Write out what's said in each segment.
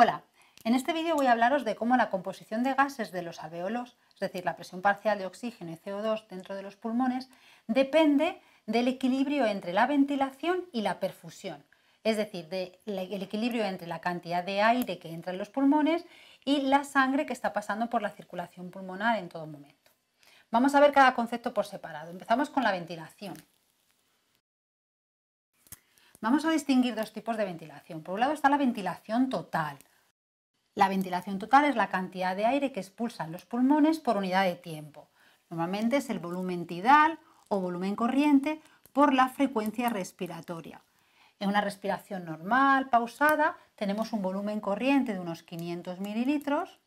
Hola, en este vídeo voy a hablaros de cómo la composición de gases de los alveolos, es decir, la presión parcial de oxígeno y CO2 dentro de los pulmones, depende del equilibrio entre la ventilación y la perfusión, es decir, del equilibrio entre la cantidad de aire que entra en los pulmones y la sangre que está pasando por la circulación pulmonar en todo momento. Vamos a ver cada concepto por separado. Empezamos con la ventilación. Vamos a distinguir dos tipos de ventilación. Por un lado está la ventilación total, la ventilación total es la cantidad de aire que expulsan los pulmones por unidad de tiempo. Normalmente es el volumen tidal o volumen corriente por la frecuencia respiratoria. En una respiración normal, pausada, tenemos un volumen corriente de unos 500 mililitros.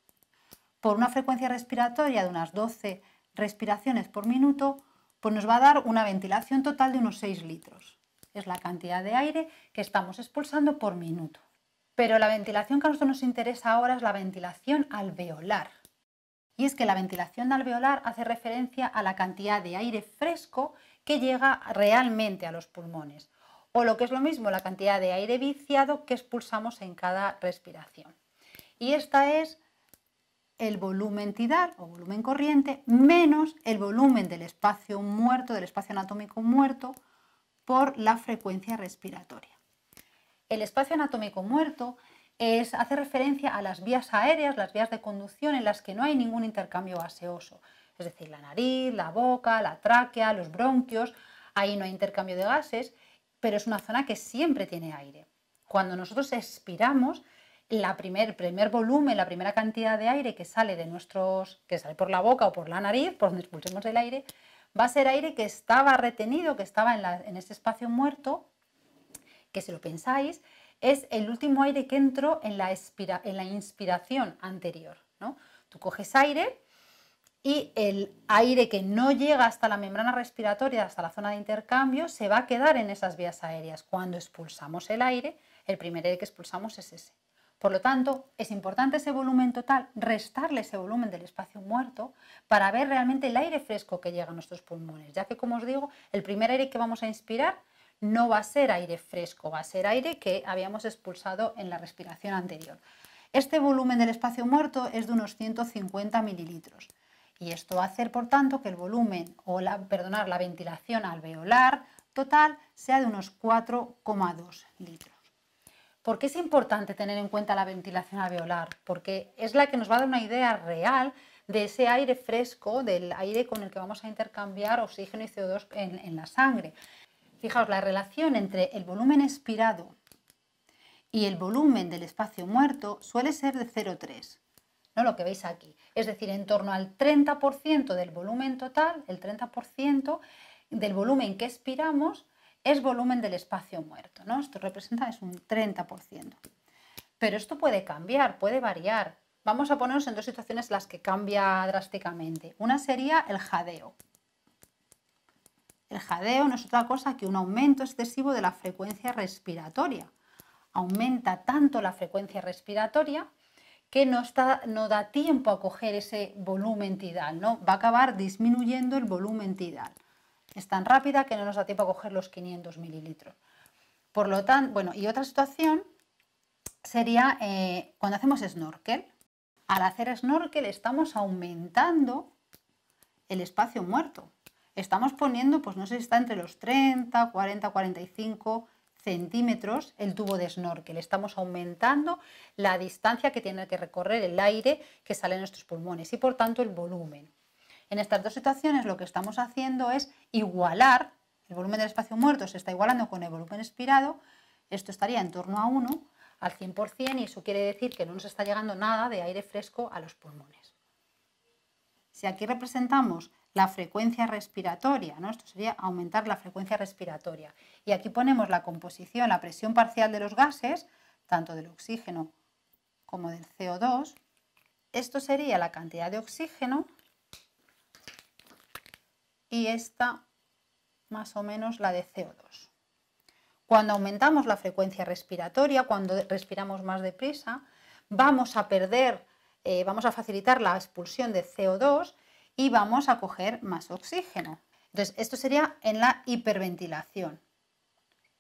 Por una frecuencia respiratoria de unas 12 respiraciones por minuto, pues nos va a dar una ventilación total de unos 6 litros. Es la cantidad de aire que estamos expulsando por minuto. Pero la ventilación que a nosotros nos interesa ahora es la ventilación alveolar. Y es que la ventilación alveolar hace referencia a la cantidad de aire fresco que llega realmente a los pulmones, o lo que es lo mismo, la cantidad de aire viciado que expulsamos en cada respiración. Y esta es el volumen tidal o volumen corriente menos el volumen del espacio muerto, del espacio anatómico muerto, por la frecuencia respiratoria. El espacio anatómico muerto es, hace referencia a las vías aéreas, las vías de conducción en las que no hay ningún intercambio gaseoso, es decir, la nariz, la boca, la tráquea, los bronquios, ahí no hay intercambio de gases, pero es una zona que siempre tiene aire. Cuando nosotros expiramos, el primer, primer volumen, la primera cantidad de aire que sale de nuestros, que sale por la boca o por la nariz, por donde expulsemos el aire, va a ser aire que estaba retenido, que estaba en ese espacio muerto que si lo pensáis, es el último aire que entró en la, en la inspiración anterior. ¿no? Tú coges aire y el aire que no llega hasta la membrana respiratoria, hasta la zona de intercambio, se va a quedar en esas vías aéreas. Cuando expulsamos el aire, el primer aire que expulsamos es ese. Por lo tanto, es importante ese volumen total, restarle ese volumen del espacio muerto para ver realmente el aire fresco que llega a nuestros pulmones, ya que como os digo, el primer aire que vamos a inspirar no va a ser aire fresco, va a ser aire que habíamos expulsado en la respiración anterior. Este volumen del espacio muerto es de unos 150 mililitros y esto va a hacer, por tanto, que el volumen o la, perdonar, la ventilación alveolar total sea de unos 4,2 litros. ¿Por qué es importante tener en cuenta la ventilación alveolar? Porque es la que nos va a dar una idea real de ese aire fresco, del aire con el que vamos a intercambiar oxígeno y CO2 en la sangre. Fijaos, la relación entre el volumen expirado y el volumen del espacio muerto suele ser de 0,3, ¿no? lo que veis aquí. Es decir, en torno al 30% del volumen total, el 30% del volumen que expiramos es volumen del espacio muerto. ¿no? Esto representa es un 30%. Pero esto puede cambiar, puede variar. Vamos a ponernos en dos situaciones las que cambia drásticamente. Una sería el jadeo. El jadeo no es otra cosa que un aumento excesivo de la frecuencia respiratoria. Aumenta tanto la frecuencia respiratoria que no, da tiempo a coger ese volumen tidal, ¿no? va a acabar disminuyendo el volumen tidal. Es tan rápida que no nos da tiempo a coger los 500 mililitros. Por lo tanto, bueno, y otra situación sería eh, cuando hacemos snorkel. Al hacer snorkel estamos aumentando el espacio muerto estamos poniendo, pues no sé si está entre los 30, 40, 45 centímetros el tubo de snorkel. Estamos aumentando la distancia que tiene que recorrer el aire que sale de nuestros pulmones y por tanto el volumen. En estas dos situaciones lo que estamos haciendo es igualar, el volumen del espacio muerto se está igualando con el volumen expirado, esto estaría en torno a 1 al 100% y eso quiere decir que no nos está llegando nada de aire fresco a los pulmones. Si aquí representamos la frecuencia respiratoria, ¿no? Esto sería aumentar la frecuencia respiratoria. Y aquí ponemos la composición, la presión parcial de los gases, tanto del oxígeno como del CO2. Esto sería la cantidad de oxígeno y esta más o menos la de CO2. Cuando aumentamos la frecuencia respiratoria, cuando respiramos más deprisa, vamos a perder, eh, vamos a facilitar la expulsión de CO2 y vamos a coger más oxígeno. Entonces, esto sería en la hiperventilación.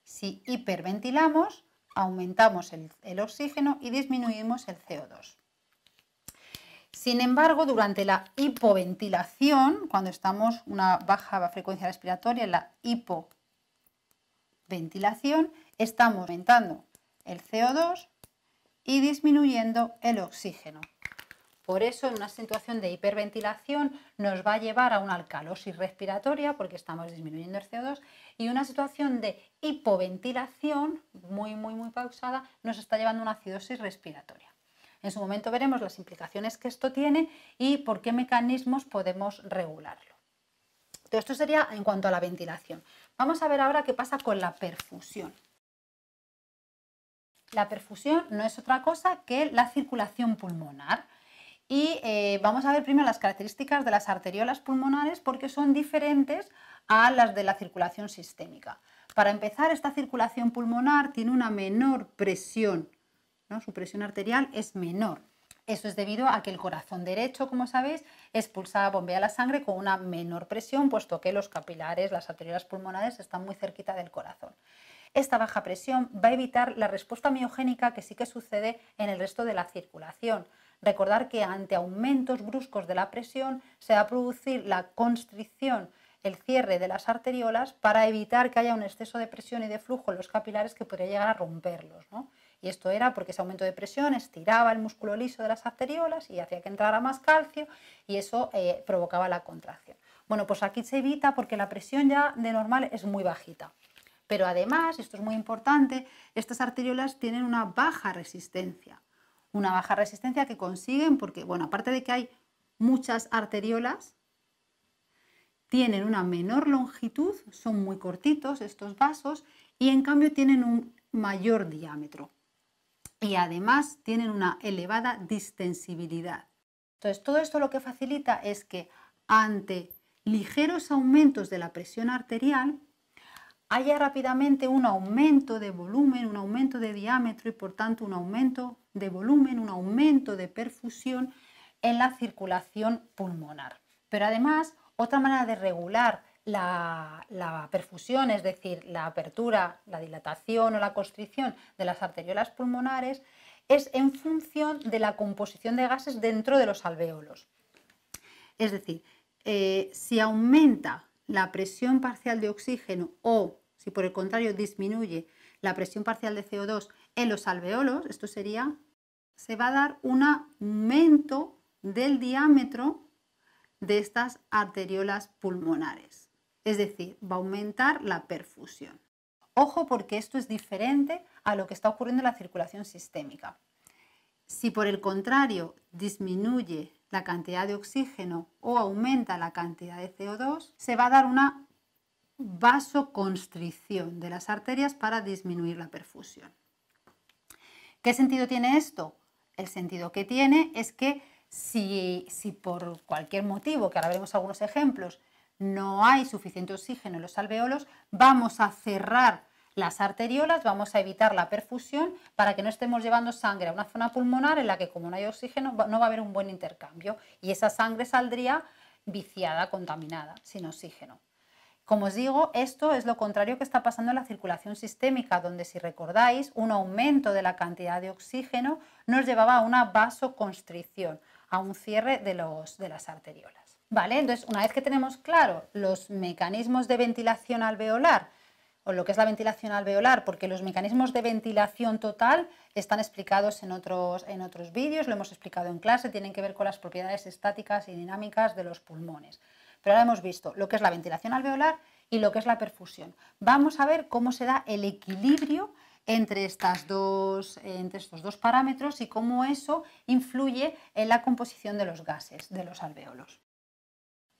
Si hiperventilamos, aumentamos el, oxígeno y disminuimos el CO2. Sin embargo, durante la hipoventilación, cuando estamos una baja frecuencia respiratoria, la hipoventilación, estamos aumentando el CO2 y disminuyendo el oxígeno. Por eso, en una situación de hiperventilación nos va a llevar a una alcalosis respiratoria, porque estamos disminuyendo el CO2, y una situación de hipoventilación muy, muy, muy pausada nos está llevando a una acidosis respiratoria. En su momento veremos las implicaciones que esto tiene y por qué mecanismos podemos regularlo. Todo esto sería en cuanto a la ventilación. Vamos a ver ahora qué pasa con la perfusión. La perfusión no es otra cosa que la circulación pulmonar. Y eh, vamos a ver primero las características de las arteriolas pulmonares porque son diferentes a las de la circulación sistémica. Para empezar, esta circulación pulmonar tiene una menor presión, su presión arterial es menor. Eso es debido a que el corazón derecho, como sabéis, expulsa, bombea la sangre con una menor presión, puesto que los capilares, las arteriolas pulmonares están muy cerquita del corazón. Esta baja presión va a evitar la respuesta miogénica que sí que sucede en el resto de la circulación. Recordar que ante aumentos bruscos de la presión se va a producir la constricción, el cierre de las arteriolas para evitar que haya un exceso de presión y de flujo en los capilares que podría llegar a romperlos. Y esto era porque ese aumento de presión estiraba el músculo liso de las arteriolas y hacía que entrara más calcio y eso eh, provocaba la contracción. Bueno, pues aquí se evita porque la presión ya de normal es muy bajita. Pero además, esto es muy importante, estas arteriolas tienen una baja resistencia una baja resistencia que consiguen porque, bueno, aparte de que hay muchas arteriolas, tienen una menor longitud, son muy cortitos estos vasos y en cambio tienen un mayor diámetro. Y además tienen una elevada distensibilidad. Entonces, todo esto lo que facilita es que ante ligeros aumentos de la presión arterial, haya rápidamente un aumento de volumen, un aumento de diámetro y por tanto un aumento de volumen, un aumento de perfusión en la circulación pulmonar. Pero además, otra manera de regular la, perfusión, es decir, la apertura, la dilatación o la constricción de las arteriolas pulmonares, es en función de la composición de gases dentro de los alvéolos. Es decir, eh, si aumenta la presión parcial de oxígeno o si por el contrario disminuye la presión parcial de CO2 en los alveolos, esto sería, se va a dar un aumento del diámetro de estas arteriolas pulmonares. Es decir, va a aumentar la perfusión. Ojo porque esto es diferente a lo que está ocurriendo en la circulación sistémica. Si por el contrario disminuye la cantidad de oxígeno o aumenta la cantidad de CO2, se va a dar una vasoconstricción de las arterias para disminuir la perfusión. ¿Qué sentido tiene esto? El sentido que tiene es que si, si por cualquier motivo, que ahora veremos algunos ejemplos, no hay suficiente oxígeno en los alveolos, vamos a cerrar las arteriolas, vamos a evitar la perfusión para que no estemos llevando sangre a una zona pulmonar en la que como no hay oxígeno no va a haber un buen intercambio y esa sangre saldría viciada, contaminada, sin oxígeno. Como os digo, esto es lo contrario que está pasando en la circulación sistémica, donde si recordáis, un aumento de la cantidad de oxígeno nos llevaba a una vasoconstricción, a un cierre de, las arteriolas. ¿Vale? Entonces, una vez que tenemos claro los mecanismos de ventilación alveolar, o lo que es la ventilación alveolar, porque los mecanismos de ventilación total están explicados en otros vídeos, lo hemos explicado en clase, tienen que ver con las propiedades estáticas y dinámicas de los pulmones. Pero ahora hemos visto lo que es la ventilación alveolar y lo que es la perfusión. Vamos a ver cómo se da el equilibrio entre, estas entre estos dos parámetros y cómo eso influye en la composición de los gases, de los alveolos.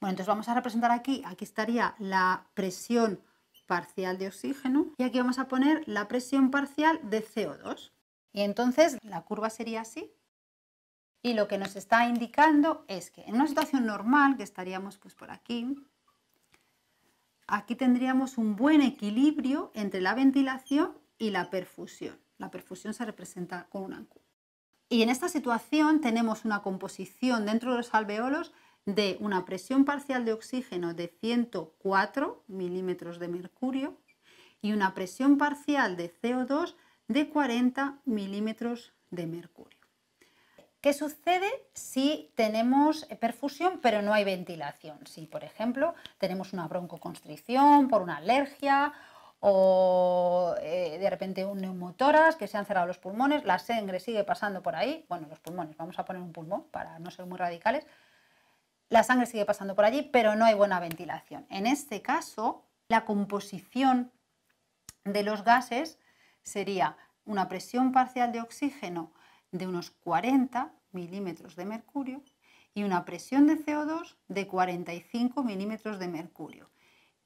Bueno, entonces vamos a representar aquí, aquí estaría la presión parcial de oxígeno y aquí vamos a poner la presión parcial de CO2. Y entonces la curva sería así, y lo que nos está indicando es que en una situación normal, que estaríamos pues por aquí, aquí tendríamos un buen equilibrio entre la ventilación y la perfusión. La perfusión se representa con un ancu. Y en esta situación tenemos una composición dentro de los alveolos de una presión parcial de oxígeno de 104 milímetros de mercurio y una presión parcial de CO2 de 40 milímetros de mercurio. ¿Qué sucede si tenemos perfusión pero no hay ventilación? Si, por ejemplo, tenemos una broncoconstricción por una alergia o eh, de repente un neumotoras que se han cerrado los pulmones, la sangre sigue pasando por ahí, bueno, los pulmones, vamos a poner un pulmón para no ser muy radicales, la sangre sigue pasando por allí, pero no hay buena ventilación. En este caso, la composición de los gases sería una presión parcial de oxígeno de unos 40 milímetros de mercurio y una presión de CO2 de 45 milímetros de mercurio.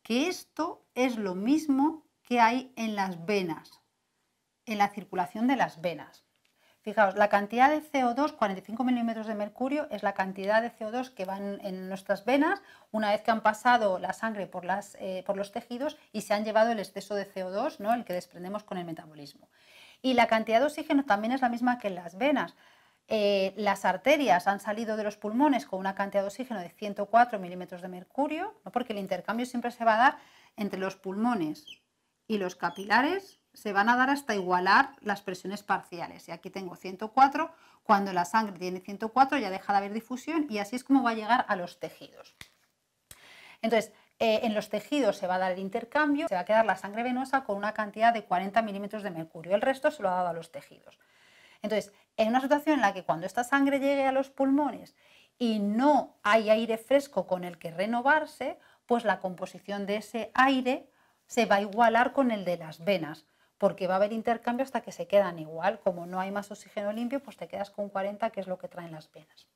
Que esto es lo mismo que hay en las venas, en la circulación de las venas. Fijaos, la cantidad de CO2, 45 milímetros de mercurio, es la cantidad de CO2 que van en nuestras venas una vez que han pasado la sangre por, las, eh, por los tejidos y se han llevado el exceso de CO2, ¿no? el que desprendemos con el metabolismo y la cantidad de oxígeno también es la misma que en las venas. Eh, las arterias han salido de los pulmones con una cantidad de oxígeno de 104 milímetros de mercurio, porque el intercambio siempre se va a dar entre los pulmones y los capilares, se van a dar hasta igualar las presiones parciales. Y aquí tengo 104, cuando la sangre tiene 104 ya deja de haber difusión y así es como va a llegar a los tejidos. Entonces, eh, en los tejidos se va a dar el intercambio, se va a quedar la sangre venosa con una cantidad de 40 milímetros de mercurio. El resto se lo ha dado a los tejidos. Entonces, en una situación en la que cuando esta sangre llegue a los pulmones y no hay aire fresco con el que renovarse, pues la composición de ese aire se va a igualar con el de las venas, porque va a haber intercambio hasta que se quedan igual. Como no hay más oxígeno limpio, pues te quedas con 40, que es lo que traen las venas.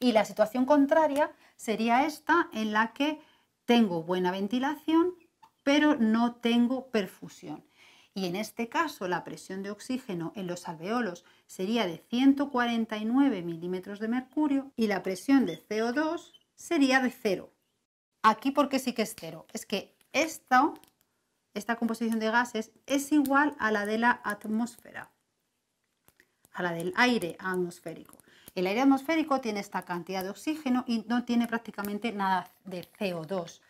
Y la situación contraria sería esta en la que tengo buena ventilación, pero no tengo perfusión. Y en este caso la presión de oxígeno en los alveolos sería de 149 milímetros de mercurio y la presión de CO2 sería de cero. Aquí porque sí que es cero. Es que esta composición de gases es igual a la de la atmósfera, a la del aire atmosférico. El aire atmosférico tiene esta cantidad de oxígeno y no tiene prácticamente nada de CO2.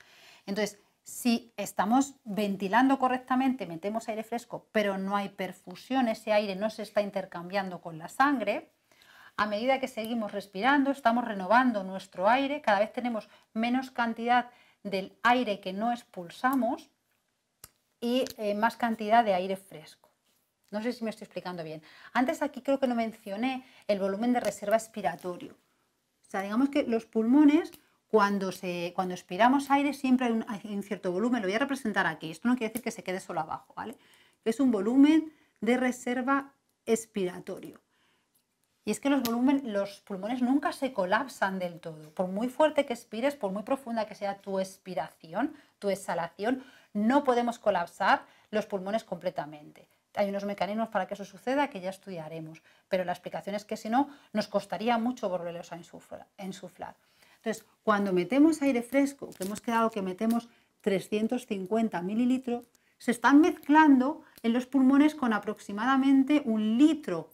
Entonces, si estamos ventilando correctamente, metemos aire fresco, pero no hay perfusión, ese aire no se está intercambiando con la sangre, a medida que seguimos respirando, estamos renovando nuestro aire, cada vez tenemos menos cantidad del aire que no expulsamos y eh, más cantidad de aire fresco. No sé si me estoy explicando bien. Antes aquí creo que no mencioné el volumen de reserva expiratorio. O sea, digamos que los pulmones, cuando, expiramos aire, siempre hay un, cierto volumen. Lo voy a representar aquí. Esto no quiere decir que se quede solo abajo, ¿vale? Es un volumen de reserva expiratorio. Y es que los, los pulmones nunca se colapsan del todo. Por muy fuerte que expires, por muy profunda que sea tu expiración, tu exhalación, no podemos colapsar los pulmones completamente hay unos mecanismos para que eso suceda que ya estudiaremos, pero la explicación es que si no nos costaría mucho volverlos a ensuflar, Entonces, cuando metemos aire fresco, que hemos quedado que metemos 350 mililitros, se están mezclando en los pulmones con aproximadamente un litro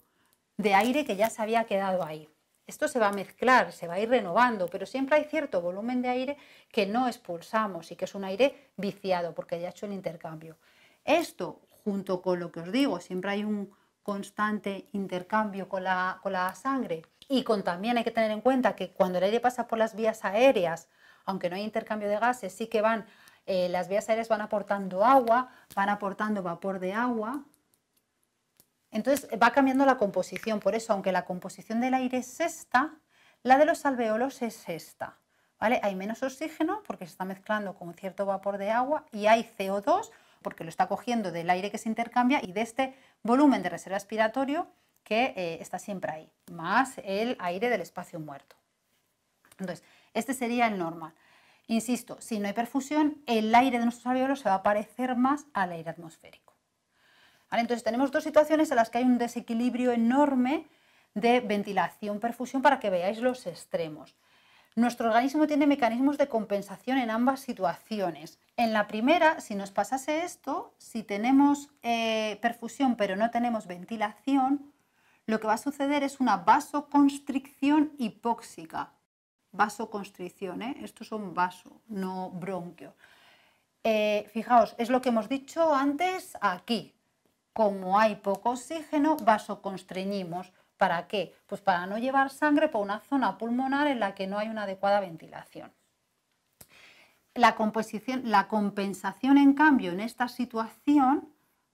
de aire que ya se había quedado ahí. Esto se va a mezclar, se va a ir renovando, pero siempre hay cierto volumen de aire que no expulsamos y que es un aire viciado porque ya ha hecho el intercambio. Esto, junto con lo que os digo, siempre hay un constante intercambio con la, sangre. Y con, también hay que tener en cuenta que cuando el aire pasa por las vías aéreas, aunque no hay intercambio de gases, sí que van, eh, las vías aéreas van aportando agua, van aportando vapor de agua. Entonces va cambiando la composición, por eso aunque la composición del aire es esta, la de los alveolos es esta. ¿vale? Hay menos oxígeno porque se está mezclando con cierto vapor de agua y hay CO2 porque lo está cogiendo del aire que se intercambia y de este volumen de reserva respiratorio que eh, está siempre ahí, más el aire del espacio muerto. Entonces, este sería el normal. Insisto, si no hay perfusión, el aire de nuestros alveolos se va a parecer más al aire atmosférico. Entonces, tenemos dos situaciones en las que hay un desequilibrio enorme de ventilación-perfusión para que veáis los extremos. Nuestro organismo tiene mecanismos de compensación en ambas situaciones. En la primera, si nos pasase esto, si tenemos eh, perfusión pero no tenemos ventilación, lo que va a suceder es una vasoconstricción hipóxica. Vasoconstricción, ¿eh? esto es son vaso, no bronquio. Eh, fijaos, es lo que hemos dicho antes aquí. Como hay poco oxígeno, vasoconstreñimos. ¿Para qué? Pues para no llevar sangre por una zona pulmonar en la que no hay una adecuada ventilación. La, composición, la compensación, en cambio, en esta situación,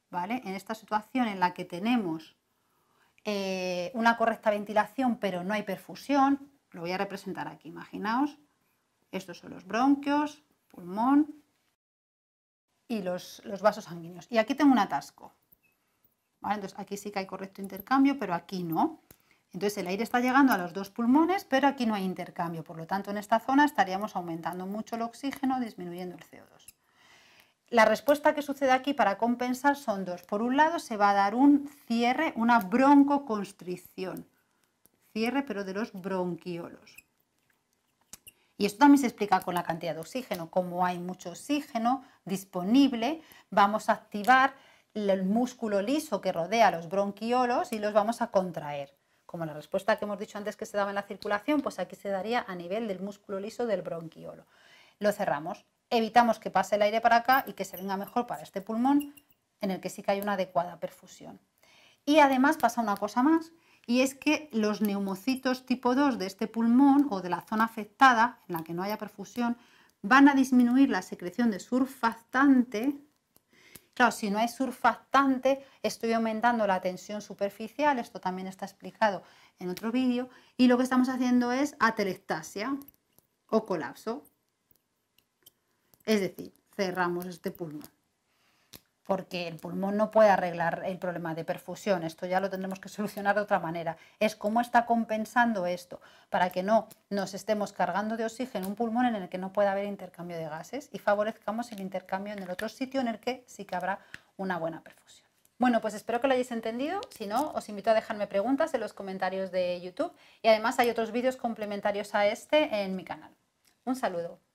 ¿vale? En esta situación en la que tenemos eh, una correcta ventilación, pero no hay perfusión, lo voy a representar aquí, imaginaos. Estos son los bronquios, pulmón y los vasos sanguíneos. Y aquí tengo un atasco, aquí sí que hay correcto intercambio, pero aquí no. Entonces el aire está llegando a los dos pulmones, pero aquí no hay intercambio. Por lo tanto, en esta zona estaríamos aumentando mucho el oxígeno, disminuyendo el CO2. La respuesta que sucede aquí para compensar son dos. Por un lado, se va a dar un cierre, una broncoconstricción. Cierre, pero de los bronquiolos. Y esto también se explica con la cantidad de oxígeno. Como hay mucho oxígeno disponible, vamos a activar el músculo liso que rodea los bronquiolos y los vamos a contraer. Como la respuesta que hemos dicho antes que se daba en la circulación, pues aquí se daría a nivel del músculo liso del bronquiolo. Lo cerramos, evitamos que pase el aire para acá y que se venga mejor para este pulmón en el que sí que hay una adecuada perfusión. Y además pasa una cosa más, y es que los neumocitos tipo 2 de este pulmón o de la zona afectada, en la que no haya perfusión, van a disminuir la secreción de surfactante Claro, si no hay surfactante, estoy aumentando la tensión superficial, esto también está explicado en otro vídeo, y lo que estamos haciendo es atelectasia o colapso. Es decir, cerramos este pulmón porque el pulmón no puede arreglar el problema de perfusión, esto ya lo tendremos que solucionar de otra manera. Es cómo está compensando esto para que no nos estemos cargando de oxígeno un pulmón en el que no pueda haber intercambio de gases y favorezcamos el intercambio en el otro sitio en el que sí que habrá una buena perfusión. Bueno, pues espero que lo hayáis entendido. Si no, os invito a dejarme preguntas en los comentarios de YouTube y además hay otros vídeos complementarios a este en mi canal. Un saludo.